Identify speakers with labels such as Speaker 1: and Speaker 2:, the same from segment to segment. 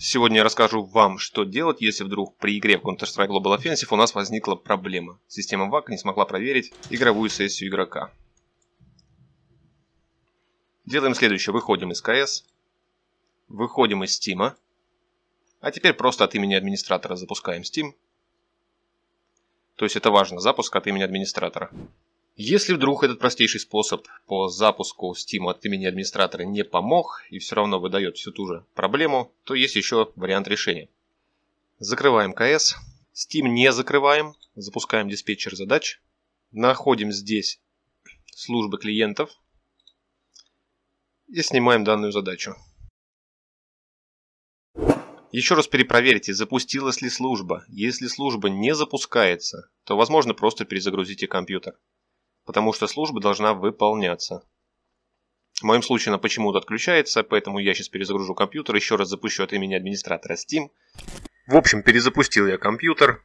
Speaker 1: Сегодня я расскажу вам, что делать, если вдруг при игре в Counter-Strike Global Offensive у нас возникла проблема. Система ВАК не смогла проверить игровую сессию игрока. Делаем следующее. Выходим из КС. Выходим из Steam. А теперь просто от имени администратора запускаем Steam. То есть это важно, запуск от имени администратора. Если вдруг этот простейший способ по запуску Steam от имени администратора не помог и все равно выдает всю ту же проблему, то есть еще вариант решения. Закрываем КС, Steam не закрываем, запускаем диспетчер задач, находим здесь службы клиентов и снимаем данную задачу. Еще раз перепроверьте, запустилась ли служба. Если служба не запускается, то возможно просто перезагрузите компьютер потому что служба должна выполняться. В моем случае она почему-то отключается, поэтому я сейчас перезагружу компьютер, еще раз запущу от имени администратора Steam. В общем, перезапустил я компьютер,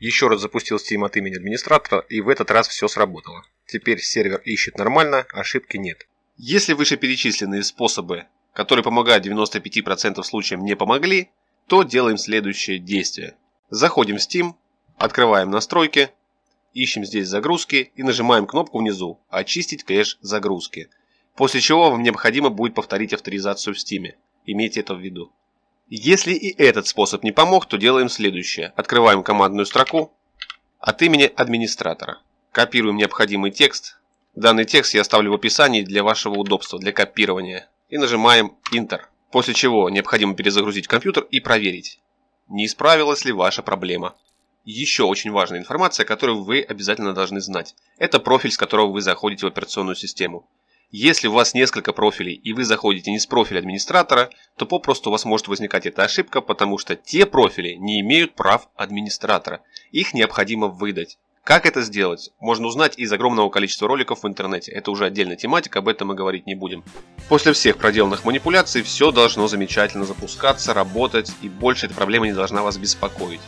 Speaker 1: еще раз запустил Steam от имени администратора, и в этот раз все сработало. Теперь сервер ищет нормально, ошибки нет. Если вышеперечисленные способы, которые помогают 95% случаев, не помогли, то делаем следующее действие. Заходим в Steam, открываем настройки, ищем здесь загрузки и нажимаем кнопку внизу «Очистить кэш загрузки», после чего вам необходимо будет повторить авторизацию в Steam. Имейте это в виду. Если и этот способ не помог, то делаем следующее. Открываем командную строку от имени администратора. Копируем необходимый текст. Данный текст я оставлю в описании для вашего удобства, для копирования. И нажимаем Enter. После чего необходимо перезагрузить компьютер и проверить, не исправилась ли ваша проблема еще очень важная информация, которую вы обязательно должны знать. Это профиль, с которого вы заходите в операционную систему. Если у вас несколько профилей и вы заходите не с профиля администратора, то попросту у вас может возникать эта ошибка, потому что те профили не имеют прав администратора. Их необходимо выдать. Как это сделать? Можно узнать из огромного количества роликов в интернете. Это уже отдельная тематика, об этом мы говорить не будем. После всех проделанных манипуляций все должно замечательно запускаться, работать и больше эта проблема не должна вас беспокоить.